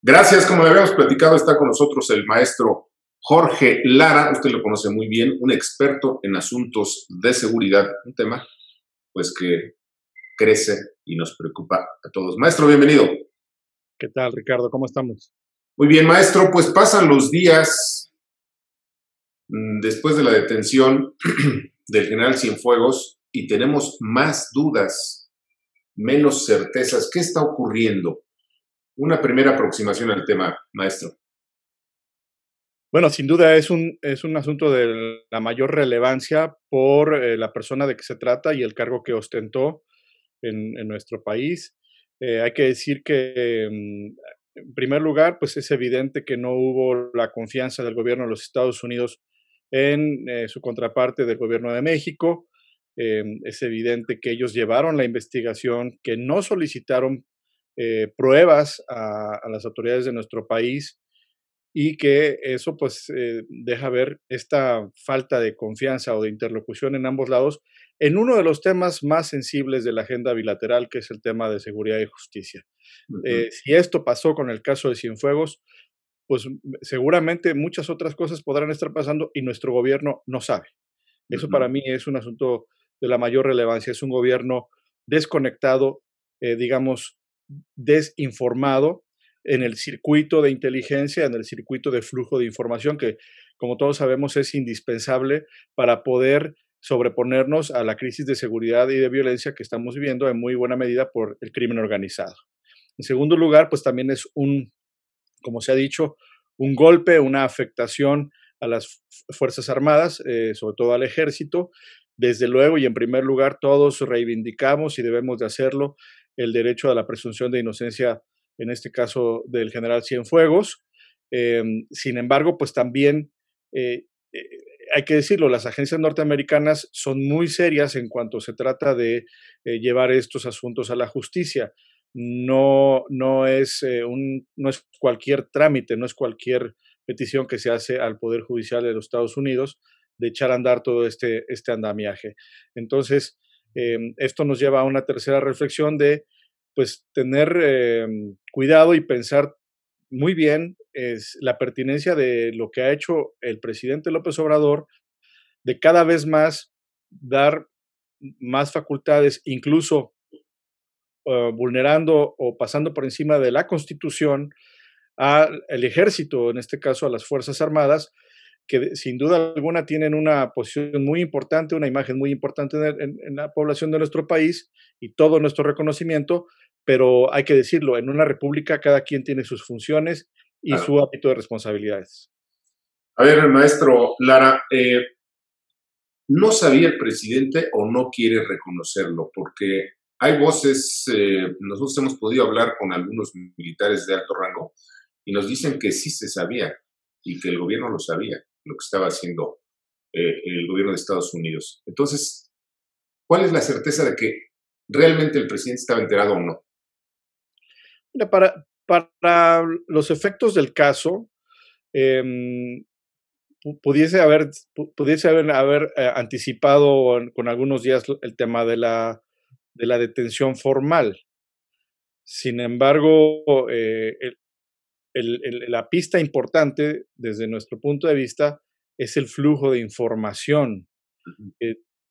Gracias, como le habíamos platicado, está con nosotros el maestro Jorge Lara, usted lo conoce muy bien, un experto en asuntos de seguridad, un tema pues que crece y nos preocupa a todos. Maestro, bienvenido. ¿Qué tal, Ricardo? ¿Cómo estamos? Muy bien, maestro, pues pasan los días mm, después de la detención del general Cienfuegos y tenemos más dudas, menos certezas. ¿Qué está ocurriendo? una primera aproximación al tema, maestro? Bueno, sin duda es un, es un asunto de la mayor relevancia por eh, la persona de que se trata y el cargo que ostentó en, nuestro país. Eh, hay que decir que, mm, en primer lugar, pues es evidente que no hubo la confianza del gobierno de los Estados Unidos en eh, su contraparte del gobierno de México. es evidente que ellos llevaron la investigación, que no solicitaron eh, pruebas a, las autoridades de nuestro país y que eso pues eh, deja ver esta falta de confianza o de interlocución en ambos lados en uno de los temas más sensibles de la agenda bilateral, que es el tema de seguridad y justicia. Eh, si esto pasó con el caso de Cienfuegos, pues mm, seguramente muchas otras cosas podrán estar pasando y nuestro gobierno no sabe. Eso para mí es un asunto de la mayor relevancia. Es un gobierno desconectado, digamos, desinformado en el circuito de inteligencia, en el circuito de flujo de información, que como todos sabemos es indispensable para poder sobreponernos a la crisis de seguridad y de violencia que estamos viviendo en muy buena medida por el crimen organizado. En segundo lugar, pues también es un, como se ha dicho, un golpe, una afectación a las Fuerzas Armadas, eh, sobre todo al ejército. Desde luego, y en primer lugar, todos reivindicamos y debemos de hacerlo el derecho a la presunción de inocencia, en este caso del general Cienfuegos. Em, sin embargo, pues también eh, eh, hay que decirlo, las agencias norteamericanas son muy serias en cuanto se trata de eh, llevar estos asuntos a la justicia. No, no, es, un, no es cualquier trámite, no es cualquier petición que se hace al Poder Judicial de los Estados Unidos de echar a andar todo este, este andamiaje. Entonces, Em, esto nos lleva a una tercera reflexión de, pues, tener em, cuidado y pensar muy bien es la pertinencia de lo que ha hecho el presidente López Obrador de cada vez más dar más facultades, incluso eh, vulnerando o pasando por encima de la Constitución al ejército, en este caso a las Fuerzas Armadas, que sin duda alguna tienen una posición muy importante, una imagen muy importante en, la población de nuestro país y todo nuestro reconocimiento, pero hay que decirlo, en una república cada quien tiene sus funciones y su ámbito de responsabilidades. A ver, maestro Lara, eh, no sabía el presidente o no quiere reconocerlo, porque hay voces, eh, nosotros hemos podido hablar con algunos militares de alto rango y nos dicen que sí se sabía y que el gobierno lo sabía lo que estaba haciendo eh, el gobierno de Estados Unidos. Entonces, ¿cuál es la certeza de que realmente el presidente estaba enterado o no? para, los efectos del caso, em, pudiese haber, pudiese haber, haber eh, anticipado con algunos días el tema de la, de la detención formal. Sin embargo, eh, el, la pista importante desde nuestro punto de vista es el flujo de información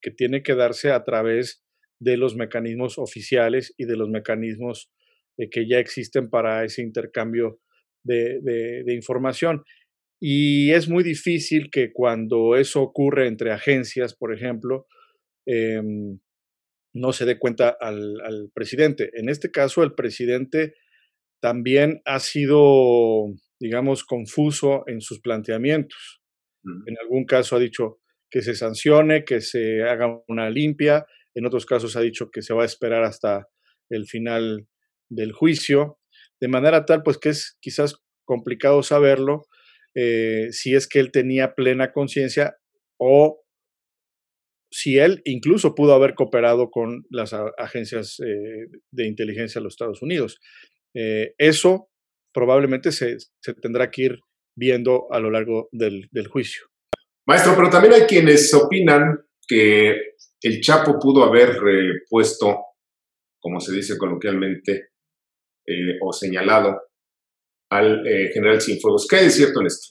que tiene que darse a través de los mecanismos oficiales y de los mecanismos eh, que ya existen para ese intercambio de, información. Y es muy difícil que cuando eso ocurre entre agencias, por ejemplo, em, no se dé cuenta al, presidente. En este caso, el presidente también ha sido, digamos, confuso en sus planteamientos. Mm. En algún caso ha dicho que se sancione, que se haga una limpia, en otros casos ha dicho que se va a esperar hasta el final del juicio, de manera tal pues que es quizás complicado saberlo eh, si es que él tenía plena conciencia o si él incluso pudo haber cooperado con las agencias eh, de inteligencia de los Estados Unidos. Eh, eso probablemente se, tendrá que ir viendo a lo largo del, juicio. Maestro, pero también hay quienes opinan que el Chapo pudo haber eh, puesto, como se dice coloquialmente, eh, o señalado al eh, general Sinfuegos. ¿Qué es cierto en esto?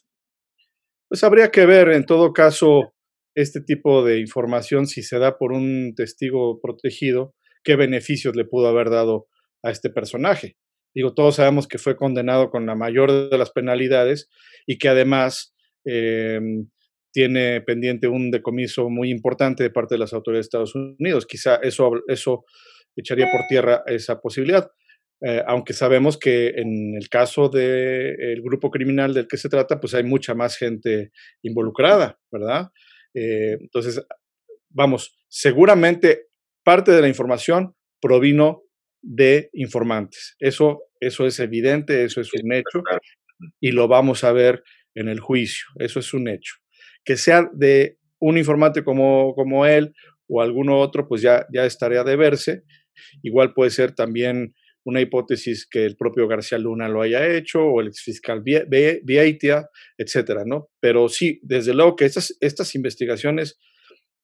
Pues habría que ver, en todo caso, este tipo de información, si se da por un testigo protegido, qué beneficios le pudo haber dado a este personaje. Digo, todos sabemos que fue condenado con la mayor de las penalidades y que además eh, tiene pendiente un decomiso muy importante de parte de las autoridades de Estados Unidos. Quizá eso, eso echaría por tierra esa posibilidad. Eh, aunque sabemos que en el caso del grupo criminal del que se trata, pues hay mucha más gente involucrada, ¿verdad? Eh, entonces, vamos, seguramente parte de la información provino de informantes. Eso eso es evidente, eso es un hecho y lo vamos a ver en el juicio, eso es un hecho. Que sea de un informante como, como él o alguno otro, pues ya, ya estaría de verse. Igual puede ser también una hipótesis que el propio García Luna lo haya hecho o el exfiscal Vieitia, etcétera, ¿no? Pero sí, desde luego que estas, estas investigaciones,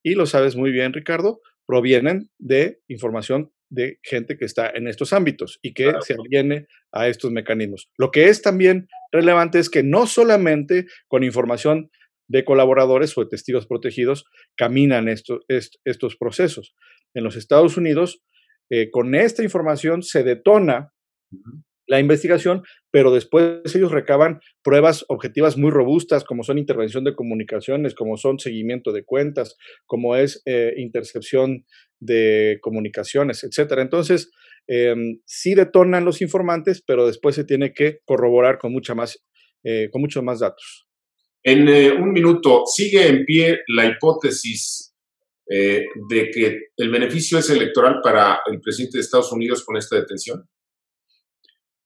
y lo sabes muy bien, Ricardo, provienen de información de gente que está en estos ámbitos y que se aliene a estos mecanismos. Lo que es también relevante es que no solamente con información de colaboradores o de testigos protegidos caminan estos, estos procesos. En los Estados Unidos, eh, con esta información se detona la investigación, pero después ellos recaban pruebas objetivas muy robustas, como son intervención de comunicaciones, como son seguimiento de cuentas, como es eh, intercepción de comunicaciones, etcétera. Entonces, em, sí detonan los informantes, pero después se tiene que corroborar con, mucha más, eh, con muchos más datos. En eh, un minuto, ¿sigue en pie la hipótesis de que el beneficio es electoral para el presidente de Estados Unidos con esta detención?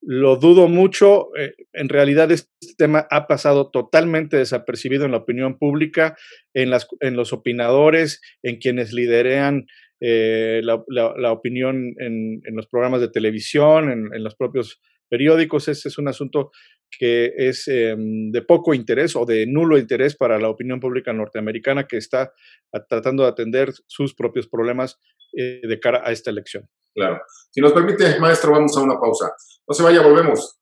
Lo dudo mucho. Eh, en realidad este tema ha pasado totalmente desapercibido en la opinión pública, en, los opinadores, en quienes liderean eh, la, opinión en, los programas de televisión, en, los propios periódicos. Ese es un asunto que es em, de poco interés o de nulo interés para la opinión pública norteamericana que está ah, tratando de atender sus propios problemas eh, de cara a esta elección. Claro. Si nos permite, maestro, vamos a una pausa. No se vaya, volvemos.